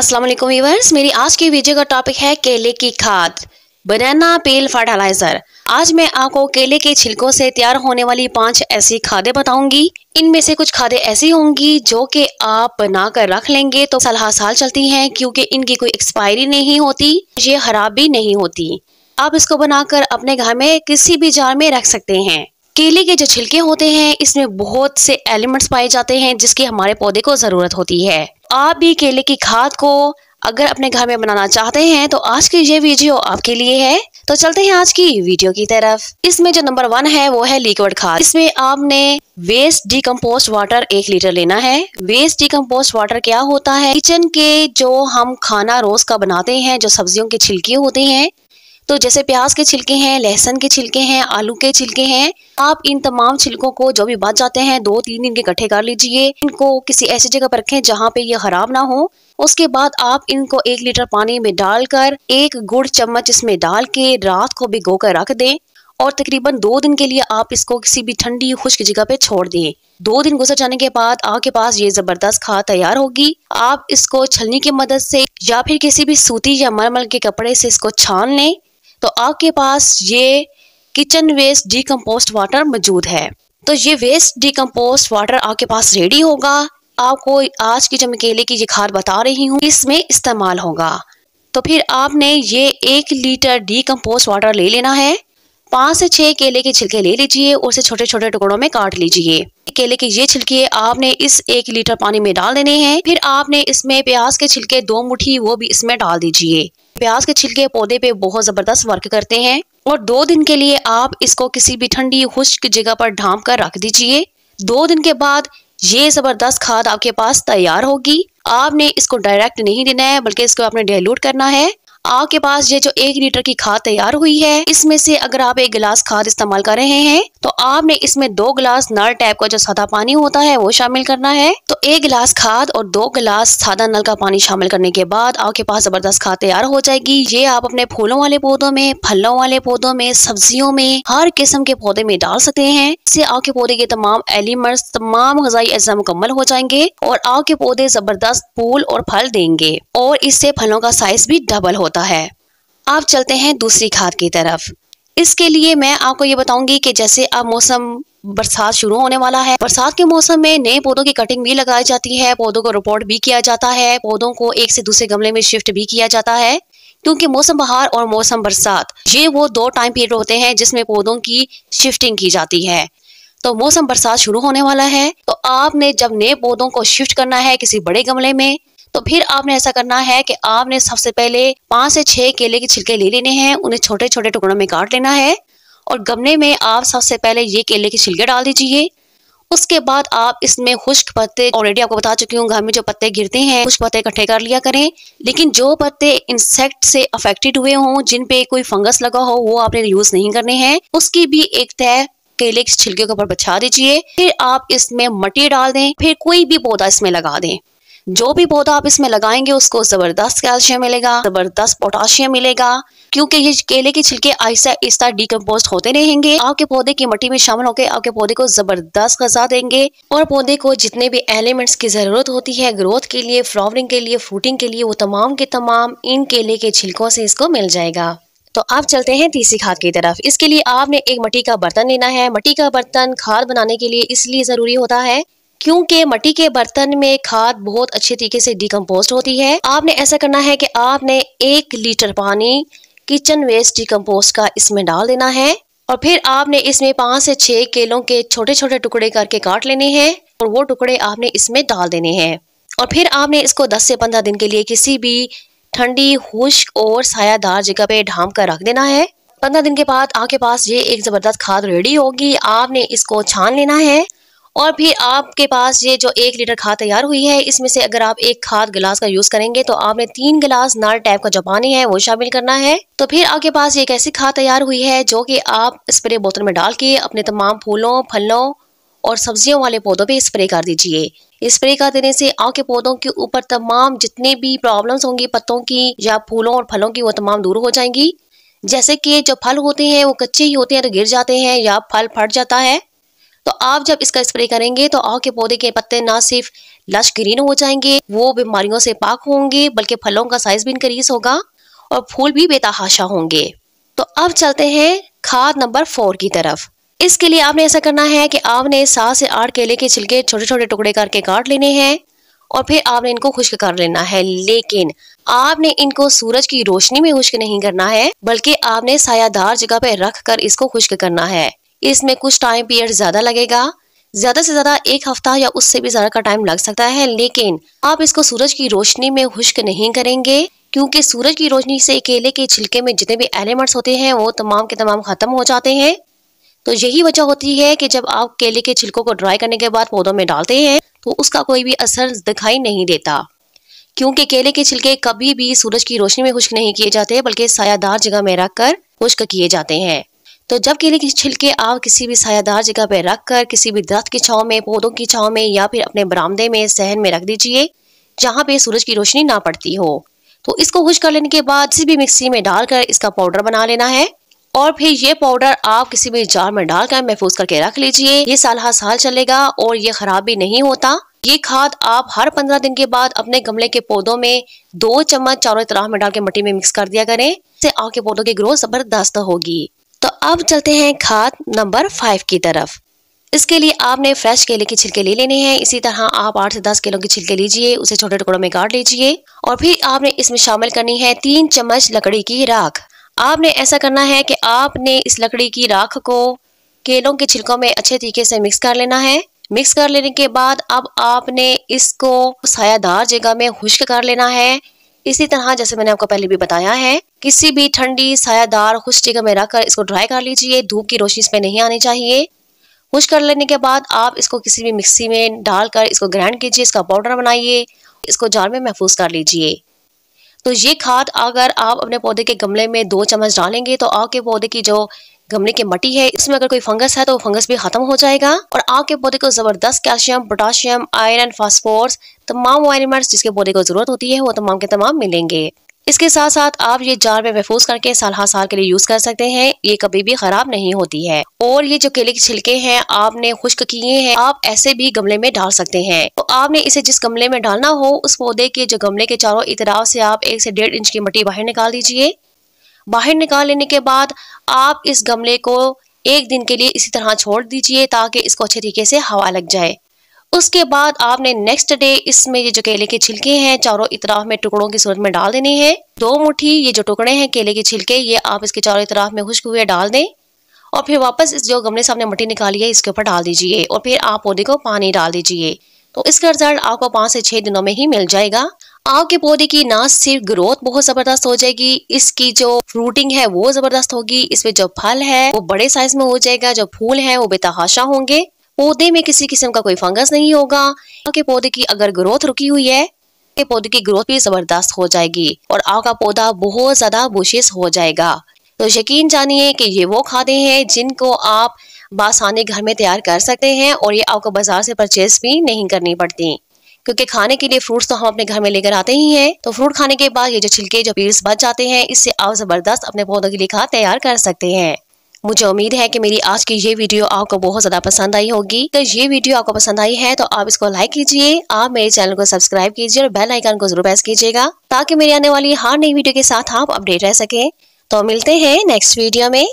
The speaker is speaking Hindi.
अस्सलाम वालेकुम वीवर्स मेरी आज की वीडियो का टॉपिक है केले की खाद बनाना पेल फर्टिलाइजर आज मैं आपको केले के छिलकों से तैयार होने वाली पांच ऐसी खादें बताऊंगी इनमें से कुछ खादें ऐसी होंगी जो कि आप बना कर रख लेंगे तो साल साल चलती हैं क्योंकि इनकी कोई एक्सपायरी नहीं होती ये खराब भी नहीं होती आप इसको बनाकर अपने घर में किसी भी जार में रख सकते हैं केले के जो छिलके होते हैं इसमें बहुत से एलिमेंट्स पाए जाते हैं जिसकी हमारे पौधे को ज़रूरत होती है आप भी केले की खाद को अगर अपने घर में बनाना चाहते हैं तो आज की ये वीडियो आपके लिए है तो चलते हैं आज की वीडियो की तरफ इसमें जो नंबर वन है वो है लिक्विड खाद इसमें आपने वेस्ट डीकम्पोस्ट वाटर एक लीटर लेना है वेस्ट डिकम्पोस्ट वाटर क्या होता है किचन के जो हम खाना रोज का बनाते हैं जो सब्जियों के छिलके होते हैं तो जैसे प्याज के छिलके हैं लहसुन के छिलके हैं आलू के छिलके हैं आप इन तमाम छिलकों को जो भी बच जाते हैं दो तीन दिन के इकट्ठे कर लीजिए इनको किसी ऐसी जगह पर रखें जहाँ पे ये खराब ना हो उसके बाद आप इनको एक लीटर पानी में डालकर एक गुड़ चम्मच इसमें डाल के रात को भिगो कर रख दें और तकरीबन दो दिन के लिए आप इसको किसी भी ठंडी खुश्क जगह पे छोड़ दें दो दिन गुजर जाने के बाद आपके पास ये जबरदस्त खाद तैयार होगी आप इसको छलनी की मदद से या फिर किसी भी सूती या मलमल के कपड़े से इसको छान लें तो आपके पास ये किचन वेस्ट डिकम्पोस्ट वाटर मौजूद है तो ये वेस्ट डिकम्पोस्ट वाटर आपके पास रेडी होगा आपको आज की चमकेले की ये खाद बता रही हूँ इसमें इस्तेमाल होगा तो फिर आपने ये एक लीटर डीकम्पोस्ट वाटर ले लेना है पाँच से छह केले के छिलके ले लीजिए और उसे छोटे छोटे टुकड़ों में काट लीजिए केले के ये छिलके आपने इस एक लीटर पानी में डाल देने हैं फिर आपने इसमें प्याज के छिलके दो मुठी वो भी इसमें डाल दीजिए प्याज के छिलके पौधे पे बहुत ज़बरदस्त वर्क करते हैं और दो दिन के लिए आप इसको किसी भी ठंडी खुश्क जगह पर ढांप कर रख दीजिए दो दिन के बाद ये ज़बरदस्त खाद आपके पास तैयार होगी आपने इसको डायरेक्ट नहीं देना है बल्कि इसको आपने डायलूट करना है आपके पास ये जो एक लीटर की खाद तैयार हुई है इसमें से अगर आप एक गिलास खाद इस्तेमाल कर रहे हैं तो आपने इसमें दो गिलास नल टैप का जो सादा पानी होता है वो शामिल करना है तो एक गिलास खाद और दो गिलास सादा नल का पानी शामिल करने के बाद आपके पास जबरदस्त खाद तैयार हो जाएगी ये आप अपने फूलों वाले पौधों में फलों वाले पौधों में सब्जियों में हर किस्म के पौधे में डाल सकते हैं इससे आपके पौधे के तमाम एलिमेंट्स तमाम गजाई अज्जा मुकम्मल हो जाएंगे और आपके पौधे जबरदस्त फूल और फल देंगे और इससे फलों का साइज भी डबल हो होता है आप चलते हैं दूसरी खाद की तरफ इसके लिए मैं आपको ये बताऊंगी कि जैसे अब मौसम बरसात शुरू होने वाला है बरसात के मौसम में नए पौधों की कटिंग भी लगाई जाती है पौधों को रिपोर्ट भी किया जाता है पौधों को एक से दूसरे गमले में शिफ्ट भी किया जाता है क्योंकि मौसम बहार और मौसम बरसात ये वो दो टाइम पीरियड होते हैं जिसमें पौधों की शिफ्टिंग की जाती है तो मौसम बरसात शुरू होने वाला है तो आपने जब नए पौधों को शिफ्ट करना है किसी बड़े गमले में तो फिर आपने ऐसा करना है कि आपने सबसे पहले पांच से छह केले के छिलके ले लेने हैं उन्हें छोटे छोटे टुकड़ों में काट लेना है और गमले में आप सबसे पहले ये केले के छिलके डाल दीजिए उसके बाद आप इसमें खुश्क पत्ते ऑलरेडी आपको बता चुकी हूँ घर में जो पत्ते गिरते हैं खुश्क पत्ते इकट्ठे कर लिया करें लेकिन जो पत्ते इंसेक्ट से अफेक्टेड हुए हों जिन पे कोई फंगस लगा हो वो आपने यूज नहीं करने हैं उसकी भी एक तय केले के छिलके के ऊपर बिछा दीजिए फिर आप इसमें मटी डाल दें फिर कोई भी पौधा इसमें लगा दें जो भी पौधा आप इसमें लगाएंगे उसको ज़बरदस्त कैल्शियम मिलेगा ज़बरदस्त पोटाशियम मिलेगा क्योंकि ये केले के छिलके आहिस्ता आहिस्ता डीकम्पोज होते रहेंगे आपके पौधे की मट्टी में शामिल होकर आपके पौधे को जबरदस्त गजा देंगे और पौधे को जितने भी एलिमेंट्स की जरूरत होती है ग्रोथ के लिए फ्लावरिंग के लिए फ्रूटिंग के लिए वो तमाम के तमाम इन केले के छिलकों से इसको मिल जाएगा तो आप चलते हैं तीसरी खाद की तरफ इसके लिए आपने एक मट्टी का बर्तन लेना है मट्टी का बर्तन खाद बनाने के लिए इसलिए ज़रूरी होता है क्योंकि मट्टी के बर्तन में खाद बहुत अच्छे तरीके से डिकम्पोज होती है आपने ऐसा करना है कि आपने एक लीटर पानी किचन वेस्ट डिकम्पोज का इसमें डाल देना है और फिर आपने इसमें पाँच से छः केलों के छोटे छोटे टुकड़े करके काट लेने हैं और वो टुकड़े आपने इसमें डाल देने हैं और फिर आपने इसको 10 से 15 दिन के लिए किसी भी ठंडी खुश्क और सायादार जगह पे ढाम कर रख देना है 15 दिन के बाद आपके पास ये एक ज़बरदस्त खाद रेडी होगी आपने इसको छान लेना है और फिर आपके पास ये जो एक लीटर खाद तैयार हुई है इसमें से अगर आप एक खाद गिलास का यूज़ करेंगे तो आपने तीन गिलास नार टाइप का जो पानी है वो शामिल करना है तो फिर आपके पास एक ऐसी खाद तैयार हुई है जो कि आप स्प्रे बोतल में डाल के अपने तमाम फूलों फलों और सब्जियों वाले पौधों पे स्प्रे कर दीजिए स्प्रे कर देने से आपके पौधों के ऊपर तमाम जितने भी प्रॉब्लम्स होंगी पत्तों की या फूलों और फलों की वो तमाम दूर हो जाएंगी जैसे कि जो फल होते हैं वो कच्चे ही होते हैं तो गिर जाते हैं या फल फट जाता है तो आप जब इसका स्प्रे करेंगे तो आह के पौधे के पत्ते ना सिर्फ लश ग्रीन हो जाएंगे वो बीमारियों से पाक होंगे बल्कि फलों का साइज भी इंक्रीज होगा और फूल भी बेतहाशा होंगे तो अब चलते हैं खाद नंबर फोर की तरफ इसके लिए आपने ऐसा करना है कि आपने सात से आठ केले के छिलके छोटे छोटे टुकड़े करके काट लेने हैं और फिर आपने इनको खुश्क कर लेना है लेकिन आपने इनको सूरज की रोशनी में खुश्क नहीं करना है बल्कि आपने सायादार जगह पर रख कर इसको खुश्क करना है इसमें कुछ टाइम पीरियड ज़्यादा लगेगा ज़्यादा से ज़्यादा एक हफ्ता या उससे भी ज़्यादा का टाइम लग सकता है लेकिन आप इसको सूरज की रोशनी में खुश्क नहीं करेंगे क्योंकि सूरज की रोशनी से केले के छिलके में जितने भी एलिमेंट्स होते हैं वो तमाम के तमाम ख़त्म हो जाते हैं तो यही वजह होती है कि जब आप केले के छिलकों को ड्राई करने के बाद पौधों में डालते हैं तो उसका कोई भी असर दिखाई नहीं देता क्योंकि केले के छिलके कभी भी सूरज की रोशनी में खुश्क नहीं किए जाते बल्कि सायादार जगह में रखकर खुश्क किए जाते हैं तो जब केले के छिलके आप किसी भी सायादार जगह पर रख कर किसी भी दरख्त की छाव में पौधों की छाव में या फिर अपने बरामदे में सहन में रख दीजिए जहाँ पे सूरज की रोशनी ना पड़ती हो तो इसको खुश कर लेने के बाद किसी भी मिक्सी में डालकर इसका पाउडर बना लेना है और फिर ये पाउडर आप किसी भी जार में डालकर महफूज करके रख लीजिए ये साल हर साल चलेगा और ये खराब भी नहीं होता ये खाद आप हर पंद्रह दिन के बाद अपने गमले के पौधों में दो चम्मच चारों तरह में डाल के मट्टी में मिक्स कर दिया करें इससे आपके पौधों की ग्रोथ जबरदस्त होगी तो अब चलते हैं खाद नंबर फाइव की तरफ इसके लिए आपने फ्रेश केले के छिलके ले लेने हैं इसी तरह आप आठ से दस किलो के छिलके लीजिए उसे छोटे टुकड़ों में काट लीजिए और फिर आपने इसमें शामिल करनी है तीन चम्मच लकड़ी की राख आपने ऐसा करना है कि आपने इस लकड़ी की राख को केलों के छिलकों में अच्छे तरीके से मिक्स कर लेना है मिक्स कर लेने के बाद अब आपने इसको सायादार जगह में खुश्क कर लेना है इसी तरह जैसे मैंने आपको पहले भी बताया है किसी भी ठंडी सायादार खुश जगह में रखकर इसको ड्राई कर लीजिए धूप की रोशनी इसमें नहीं आनी चाहिए खुश कर लेने के बाद आप इसको किसी भी मिक्सी में डालकर इसको ग्राइंड कीजिए इसका पाउडर बनाइए इसको जार में महफूज कर लीजिए तो ये खाद अगर आप अपने पौधे के गमले में दो चम्मच डालेंगे तो आपके पौधे की जो गमले की मट्टी है इसमें अगर कोई फंगस है तो फंगस भी खत्म हो जाएगा और आग के पौधे को जबरदस्त कैल्शियम पोटाशियम आयरन फॉस्फोर्स तमाम वायरमेंट जिसके पौधे को जरूरत होती है वो तमाम के तमाम मिलेंगे इसके साथ साथ आप ये जार में महफूज करके साल हर साल के लिए यूज कर सकते हैं ये कभी भी खराब नहीं होती है और ये जो केले के छिलके हैं आपने खुश्क किए हैं आप ऐसे भी गमले में डाल सकते हैं तो आपने इसे जिस गमले में डालना हो उस पौधे के जो गमले के चारों इतराव से आप एक से डेढ़ इंच की मट्टी बाहर निकाल दीजिए बाहर निकाल लेने के बाद आप इस गमले को एक दिन के लिए इसी तरह छोड़ दीजिए ताकि इसको अच्छे तरीके से हवा लग जाए उसके बाद आपने नेक्स्ट डे इसमें ये जो केले के छिलके हैं चारों इतराफ में टुकड़ों की सूरत में डाल देने हैं दो मुठी ये जो टुकड़े हैं केले के छिलके ये आप इसके चारों इतराफ में खुश्क हुए डाल दें और फिर वापस इस जो गमले सामने मट्टी निकाली है इसके ऊपर डाल दीजिए और फिर आप पौधे को पानी डाल दीजिए तो इसका रिजल्ट आपको पाँच से छः दिनों में ही मिल जाएगा आम के पौधे की ना सिर्फ ग्रोथ बहुत जबरदस्त हो जाएगी इसकी जो फ्रूटिंग है वो जबरदस्त होगी इसमें जो फल है वो बड़े साइज में हो जाएगा जो फूल है वो बेतहाशा होंगे पौधे में किसी किस्म का कोई फंगस नहीं होगा आम के पौधे की अगर ग्रोथ रुकी हुई है के पौधे की ग्रोथ भी जबरदस्त हो जाएगी और आव का पौधा बहुत ज्यादा बुशिस हो जाएगा तो यकीन जानिए कि ये वो खादे हैं जिनको आप बासानी घर में तैयार कर सकते हैं और ये आपको बाजार से परचेज भी नहीं करनी पड़ती क्योंकि खाने के लिए फ्रूट्स तो हम अपने घर में लेकर आते ही हैं तो फ्रूट खाने के बाद ये जो छिलके जो पीड़ बच जाते हैं इससे आप ज़बरदस्त अपने पौधों के लिए खाद तैयार कर सकते हैं मुझे उम्मीद है कि मेरी आज की ये वीडियो आपको बहुत ज़्यादा पसंद आई होगी अगर ये वीडियो आपको पसंद आई है तो आप इसको लाइक कीजिए आप मेरे चैनल को सब्सक्राइब कीजिए और बेल आइकन को जरूर प्रेस कीजिएगा ताकि मेरी आने वाली हर नई वीडियो के साथ आप अपडेट रह सकें तो मिलते हैं नेक्स्ट वीडियो में